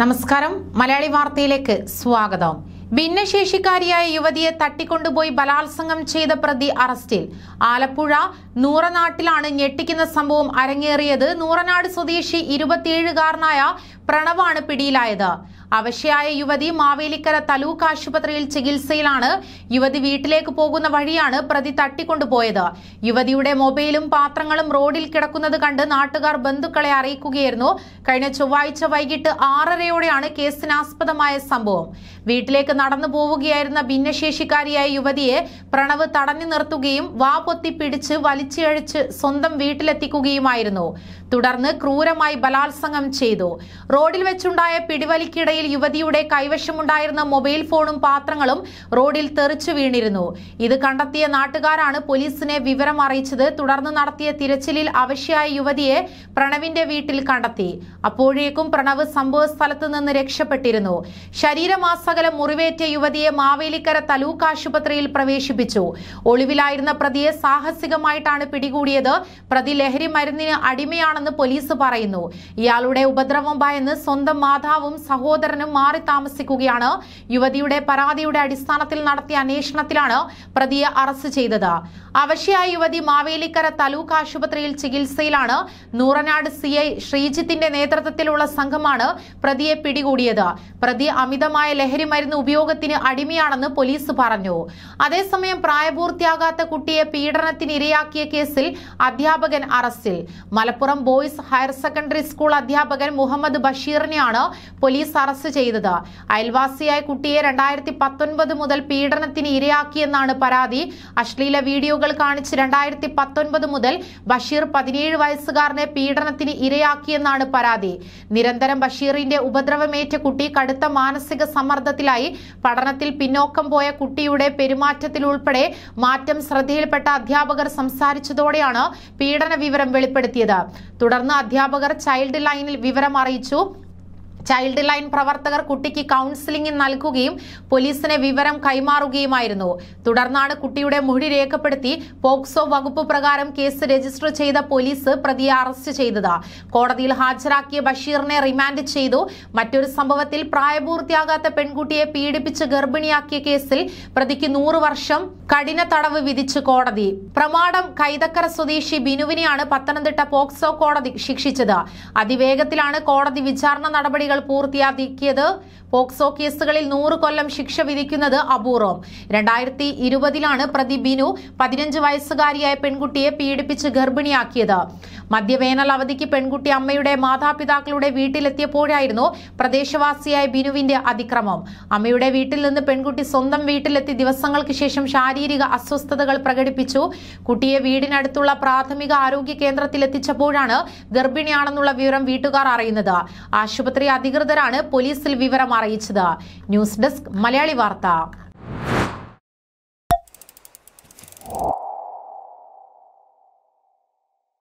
നമസ്കാരം മലയാളി വാർത്തയിലേക്ക് സ്വാഗതം ഭിന്നശേഷിക്കാരിയായ യുവതിയെ തട്ടിക്കൊണ്ടുപോയി ബലാത്സംഗം ചെയ്ത പ്രതി അറസ്റ്റിൽ ആലപ്പുഴ നൂറനാട്ടിലാണ് ഞെട്ടിക്കുന്ന സംഭവം അരങ്ങേറിയത് നൂറനാട് സ്വദേശി ഇരുപത്തിയേഴുകാരനായ പ്രണവാണ് പിടിയിലായത് അവശയായ യുവതി മാവേലിക്കര തലൂക്ക് ആശുപത്രിയിൽ ചികിത്സയിലാണ് യുവതി വീട്ടിലേക്ക് പോകുന്ന വഴിയാണ് പ്രതി തട്ടിക്കൊണ്ടുപോയത് യുവതിയുടെ മൊബൈലും പാത്രങ്ങളും റോഡിൽ കിടക്കുന്നത് കണ്ട് നാട്ടുകാർ ബന്ധുക്കളെ അറിയിക്കുകയായിരുന്നു കഴിഞ്ഞ ചൊവ്വാഴ്ച വൈകിട്ട് ആറരയോടെയാണ് കേസിനാസ്പദമായ സംഭവം വീട്ടിലേക്ക് നടന്നു പോവുകയായിരുന്ന ഭിന്നശേഷിക്കാരിയായ യുവതിയെ പ്രണവ് തടഞ്ഞു നിർത്തുകയും വാ പൊത്തി പിടിച്ച് വലിച്ചഴിച്ച് സ്വന്തം വീട്ടിലെത്തിക്കുകയുമായിരുന്നു തുടർന്ന് ക്രൂരമായി ബലാത്സംഗം ചെയ്തു റോഡിൽ വെച്ചുണ്ടായ പിടിവലിക്കിടയിൽ യാത്രയിൽ യുവതിയുടെ കൈവശമുണ്ടായിരുന്ന മൊബൈൽ ഫോണും പാത്രങ്ങളും റോഡിൽ തെറിച്ചു വീണിരുന്നു ഇത് കണ്ടെത്തിയ നാട്ടുകാരാണ് പോലീസിനെ വിവരം അറിയിച്ചത് തുടർന്ന് നടത്തിയ തിരച്ചിലിൽ അവശ്യായ യുവതിയെ പ്രണവിന്റെ വീട്ടിൽ കണ്ടെത്തി അപ്പോഴേക്കും പ്രണവ് സംഭവ സ്ഥലത്ത് നിന്ന് രക്ഷപ്പെട്ടിരുന്നു ശരീരമാസകലം മുറിവേറ്റ യുവതിയെ മാവേലിക്കര തലൂക്ക് ആശുപത്രിയിൽ പ്രവേശിപ്പിച്ചു ഒളിവിലായിരുന്ന പ്രതിയെ സാഹസികമായിട്ടാണ് പിടികൂടിയത് പ്രതി ലഹരി മരുന്നിന് അടിമയാണെന്ന് പോലീസ് പറയുന്നു ഇയാളുടെ ഉപദ്രവം ഭയന്ന് സ്വന്തം മാതാവും സഹോദരൻ സഹോദരനും മാറി താമസിക്കുകയാണ് യുവതിയുടെ പരാതിയുടെ അടിസ്ഥാനത്തിൽ നടത്തിയ അന്വേഷണത്തിലാണ് പ്രതിയെ അറസ്റ്റ് ചെയ്തത് അവശ്യായ യുവതി മാവേലിക്കര താലൂക്ക് ആശുപത്രിയിൽ ചികിത്സയിലാണ് നൂറനാട് സി ഐ ശ്രീജിത്തിന്റെ നേതൃത്വത്തിലുള്ള സംഘമാണ് പ്രതിയെ പിടികൂടിയത് പ്രതി അമിതമായ ലഹരി മരുന്ന് ഉപയോഗത്തിന് അടിമയാണെന്ന് പോലീസ് പറഞ്ഞു അതേസമയം പ്രായപൂർത്തിയാകാത്ത കുട്ടിയെ പീഡനത്തിന് ഇരയാക്കിയ കേസിൽ അധ്യാപകൻ അറസ്റ്റിൽ Malappuram boys higher secondary school അധ്യാപകൻ മുഹമ്മദ് ബഷീറിനെയാണ് പോലീസ് അറസ്റ്റ് അറസ്റ്റ് ചെയ്തത് അയൽവാസിയായ കുട്ടിയെ രണ്ടായിരത്തി പത്തൊൻപത് മുതൽ പീഡനത്തിന് ഇരയാക്കിയെന്നാണ് പരാതി അശ്ലീല വീഡിയോകൾ കാണിച്ച് രണ്ടായിരത്തി പത്തൊൻപത് മുതൽ ബഷീർ പതിനേഴ് വയസ്സുകാരനെ പീഡനത്തിന് ഇരയാക്കിയെന്നാണ് പരാതി നിരന്തരം ബഷീറിന്റെ ഉപദ്രവമേറ്റ കുട്ടി കടുത്ത മാനസിക സമ്മർദ്ദത്തിലായി പഠനത്തിൽ പിന്നോക്കം പോയ കുട്ടിയുടെ പെരുമാറ്റത്തിലുൾപ്പെടെ ഉൾപ്പെടെ മാറ്റം ശ്രദ്ധയിൽപ്പെട്ട അധ്യാപകർ സംസാരിച്ചതോടെയാണ് പീഡന വിവരം വെളിപ്പെടുത്തിയത് തുടർന്ന് അധ്യാപകർ ചൈൽഡ് ലൈനിൽ വിവരം അറിയിച്ചു ചൈൽഡ് ലൈൻ പ്രവർത്തകർ കുട്ടിക്ക് കൗൺസിലിംഗ് നൽകുകയും പോലീസിന് വിവരം കൈമാറുകയുമായിരുന്നു തുടർന്നാണ് കുട്ടിയുടെ മൊഴി രേഖപ്പെടുത്തി പോക്സോ വകുപ്പ് പ്രകാരം കേസ് രജിസ്റ്റർ ചെയ്ത പോലീസ് പ്രതിയെ അറസ്റ്റ് ചെയ്തത് കോടതിയിൽ ഹാജരാക്കിയ ബഷീറിനെ റിമാൻഡ് ചെയ്തു മറ്റൊരു സംഭവത്തിൽ പ്രായപൂർത്തിയാകാത്ത പെൺകുട്ടിയെ പീഡിപ്പിച്ച് ഗർഭിണിയാക്കിയ കേസിൽ പ്രതിക്ക് നൂറ് വർഷം കഠിന തടവ് വിധിച്ചു കോടതി പ്രമാടം കൈതക്കര സ്വദേശി ബിനുവിനെയാണ് പത്തനംതിട്ട പോക്സോ കോടതി ശിക്ഷിച്ചത് അതിവേഗത്തിലാണ് കോടതി വിചാരണ നടപടികൾ പൂർത്തിയാക്കിയത് പോക്സോ കേസുകളിൽ നൂറ് കൊല്ലം ശിക്ഷ വിധിക്കുന്നത് അപൂർവം രണ്ടായിരത്തി ഇരുപതിലാണ് പ്രതി ബിനു പതിനഞ്ച് വയസ്സുകാരിയായ പെൺകുട്ടിയെ പീഡിപ്പിച്ച് ഗർഭിണിയാക്കിയത് മദ്യവേനൽ അവധിക്ക് പെൺകുട്ടി അമ്മയുടെ മാതാപിതാക്കളുടെ വീട്ടിലെത്തിയപ്പോഴായിരുന്നു പ്രദേശവാസിയായ ബിനുവിന്റെ അതിക്രമം അമ്മയുടെ വീട്ടിൽ നിന്ന് പെൺകുട്ടി സ്വന്തം വീട്ടിലെത്തി ദിവസങ്ങൾക്ക് ശേഷം ശാരീരിക അസ്വസ്ഥതകൾ പ്രകടിപ്പിച്ചു കുട്ടിയെ വീടിനടുത്തുള്ള പ്രാഥമിക ആരോഗ്യ കേന്ദ്രത്തിൽ എത്തിച്ചപ്പോഴാണ് ഗർഭിണിയാണെന്നുള്ള വിവരം വീട്ടുകാർ അറിയുന്നത് ആശുപത്രി അധികൃതരാണ് പോലീസിൽ വിവരം അറിയിച്ചത് ന്യൂസ് ഡെസ്ക് മലയാളി വാർത്ത